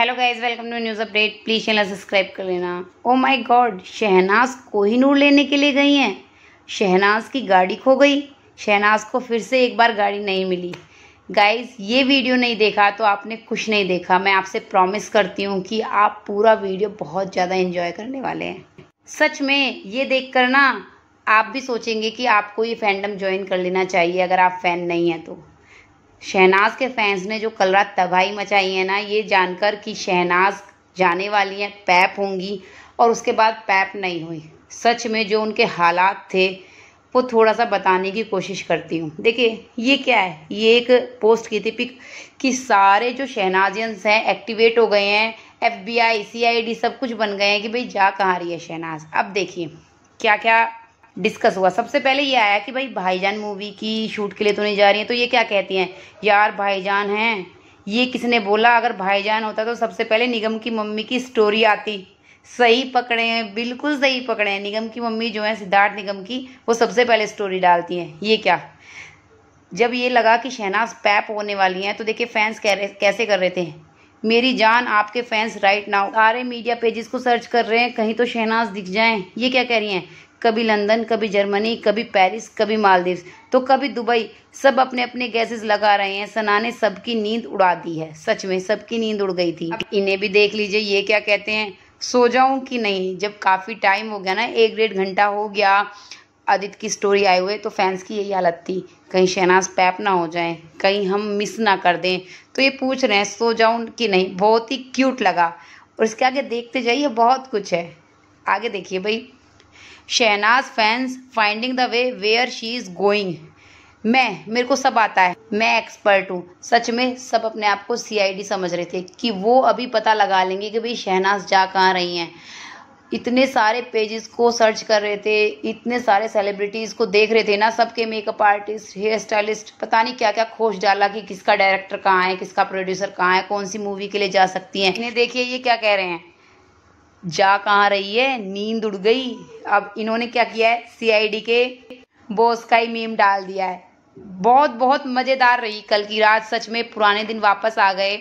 hello guys welcome to news update please channel subscribe कर लेना oh my god Shehnaaz Kohinoor लेने के लिए गई हैं शहनाज की गाड़ी खो गई शहनाज को फिर से एक बार गाड़ी नहीं मिली गाइज ये वीडियो नहीं देखा तो आपने कुछ नहीं देखा मैं आपसे प्रॉमिस करती हूँ कि आप पूरा वीडियो बहुत ज़्यादा इन्जॉय करने वाले हैं सच में ये देख कर ना आप भी सोचेंगे कि आपको ये फैंडम ज्वाइन कर लेना चाहिए अगर आप फ़ैन नहीं हैं तो शहनाज के फैंस ने जो कल रात तबाही मचाई है ना ये जानकर कि शहनाज जाने वाली हैं पैप होंगी और उसके बाद पैप नहीं हुई सच में जो उनके हालात थे वो थोड़ा सा बताने की कोशिश करती हूँ देखिए ये क्या है ये एक पोस्ट की थी पिक कि सारे जो शहनाजियंस हैं एक्टिवेट हो गए हैं F B I C I D सब कुछ बन गए हैं कि भाई जा कहाँ रही है शहनाज अब देखिए क्या क्या डिस्कस हुआ सबसे पहले ये आया कि भाई भाईजान मूवी की शूट के लिए तो नहीं जा रही है तो ये क्या कहती हैं यार भाईजान हैं ये किसने बोला अगर भाईजान होता तो सबसे पहले निगम की मम्मी की स्टोरी आती सही पकड़े हैं बिल्कुल सही पकड़े हैं निगम की मम्मी जो है सिद्धार्थ निगम की वो सबसे पहले स्टोरी डालती हैं ये क्या जब ये लगा कि शहनाज पैप होने वाली हैं तो देखिए फैंस कह रहे कैसे कर रहे थे मेरी जान आपके फैंस राइट नाउ सारे मीडिया पेजेस को सर्च कर रहे हैं कहीं तो शहनाज दिख जाएं ये क्या कह रही हैं कभी लंदन कभी जर्मनी कभी पेरिस कभी मालदीव तो कभी दुबई सब अपने अपने गैसेस लगा रहे हैं सना ने सबकी नींद उड़ा दी है सच में सबकी नींद उड़ गई थी इन्हें भी देख लीजिए ये क्या कहते हैं सो जाऊं कि नहीं जब काफ़ी टाइम हो गया ना एक डेढ़ घंटा हो गया आदित्य की स्टोरी आए हुए तो फैंस की यही हालत थी कहीं शहनाज पैप ना हो जाए कहीं हम मिस ना कर दें तो ये पूछ रहे हैं सो जाऊं कि नहीं बहुत ही क्यूट लगा और इसके आगे देखते जाइए बहुत कुछ है आगे देखिए भाई Shehnaaz fans finding the way where she is going मैं मेरे को सब आता है मैं एक्सपर्ट हूँ सच में सब अपने आप को सीआईडी समझ रहे थे कि वो अभी पता लगा लेंगे कि भाई शहनाज जा कहाँ रही हैं इतने सारे पेजेस को सर्च कर रहे थे इतने सारे सेलिब्रिटीज़ को देख रहे थे ना सबके मेकअप आर्टिस्ट हेयर स्टाइलिस्ट पता नहीं क्या क्या खोज डाला कि किसका डायरेक्टर कहाँ है किसका प्रोड्यूसर कहाँ है कौन सी मूवी के लिए जा सकती हैं इन्हें देखिए ये क्या कह रहे हैं जा कहाँ रही है नींद उड़ गई अब इन्होंने क्या किया है सीआईडी के बोस का ही मीम डाल दिया है बहुत बहुत मजेदार रही कल की रात सच में पुराने दिन वापस आ गए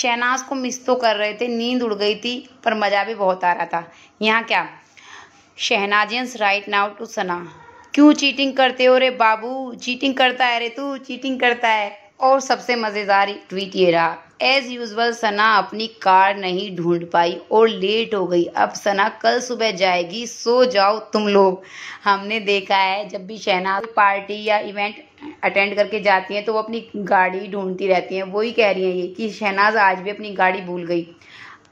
शहनाज को मिस तो कर रहे थे नींद उड़ गई थी पर मज़ा भी बहुत आ रहा था यहाँ क्या Shehnaazians right now to Sana क्यों चीटिंग करते हो रे बाबू चीटिंग करता है रे तू चीटिंग करता है और सबसे मज़ेदार ट्वीट ये रहा एज यूजल सना अपनी कार नहीं ढूंढ पाई और लेट हो गई अब सना कल सुबह जाएगी सो जाओ तुम लोग हमने देखा है जब भी शहनाज पार्टी या इवेंट अटेंड करके जाती हैं तो वो अपनी गाड़ी ढूंढती रहती हैं वही कह रही हैं ये कि शहनाज आज भी अपनी गाड़ी भूल गई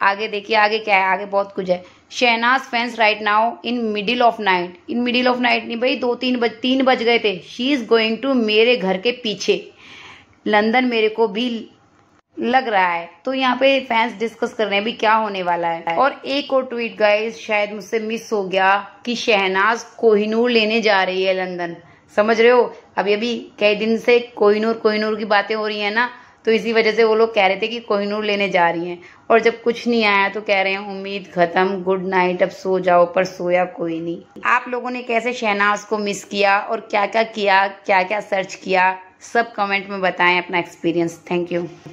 आगे देखिए आगे क्या है आगे बहुत कुछ है Shehnaaz fans right now in middle of night in middle of night नहीं भाई दो तीन बज तीन बज गए थे शी इज़ गोइंग टू मेरे घर के पीछे लंदन मेरे को भी लग रहा है तो यहाँ पे फैंस डिस्कस कर रहे हैं भी क्या होने वाला है और एक और ट्वीट गए शायद मुझसे मिस हो गया कि शहनाज कोहिनूर लेने जा रही है लंदन समझ रहे हो अभी अभी कई दिन से कोहिनूर कोहिनूर की बातें हो रही है ना तो इसी वजह से वो लोग कह रहे थे कि कोहिनूर लेने जा रही हैं और जब कुछ नहीं आया तो कह रहे हैं उम्मीद खत्म गुड नाइट अब सो जाओ पर सोया कोई नहीं आप लोगों ने कैसे शहनाज को मिस किया और क्या क्या किया क्या क्या सर्च किया सब कमेंट में बताएं अपना एक्सपीरियंस थैंक यू